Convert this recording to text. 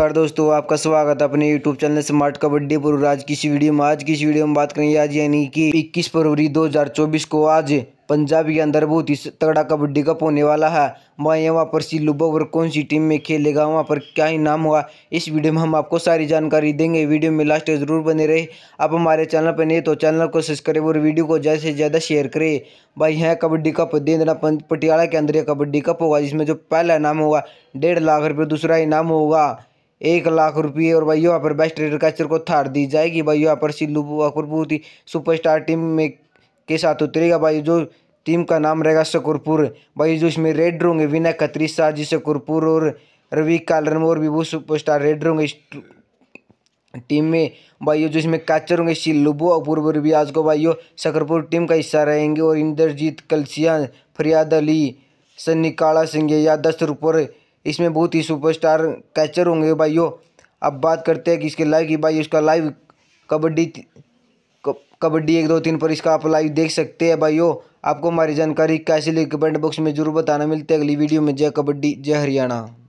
नमस्कार दोस्तों आपका स्वागत है अपने यूट्यूब चैनल स्मार्ट कबड्डी पर आज की इस वीडियो में आज की इस वीडियो में बात करेंगे आज यानी कि 21 फरवरी 2024 को आज पंजाब के अंदर बहुत ही तगड़ा कबड्डी कप होने वाला है वहाँ वहाँ पर सिलुबा और कौन सी टीम में खेलेगा वहाँ पर क्या ही नाम हुआ इस वीडियो में हम आपको सारी जानकारी देंगे वीडियो में लास्ट जरूर बने रहे आप हमारे चैनल पर नहीं तो चैनल को सब्सक्राइब और वीडियो को ज़्यादा से ज़्यादा शेयर करें भाई यहाँ कबड्डी कप देना पटियाला के अंदर यह कबड्डी कप होगा जिसमें जो पहला इनाम होगा डेढ़ लाख रुपये दूसरा इनाम होगा एक लाख रुपये और भाई यहाँ पर बेस्ट ट्रेडर का को थार दी जाएगी भाई यहाँ पर सिल्लू बुआकुर बहुत ही सुपरस्टार टीम में के साथ उतरेगा भाई जो टीम का नाम रहेगा शकुरपुर भाई जो इसमें रेड होंगे विनय खत्री साजी शकुरपुर और रवि कालर और भी वो सुपरस्टार रेड होंगे टीम में भाई जो इसमें कैचर होंगे सिल्लू और पूर्व आज को भाई शकुरपुर टीम का हिस्सा रहेंगे और इंद्रजीत कलसिया फरियाद अली सन्नी काला सिंह या दस रुपये इसमें बहुत ही सुपरस्टार कैचर होंगे भाइयों अब बात करते हैं कि इसके लाइव की भाई इसका लाइव कबड्डी कबड्डी एक दो तीन पर इसका आप लाइव देख सकते हैं भाइयों आपको हमारी जानकारी कैसे लिए कमेंट बॉक्स में जरूर बताना मिलते हैं अगली वीडियो में जय कबड्डी जय हरियाणा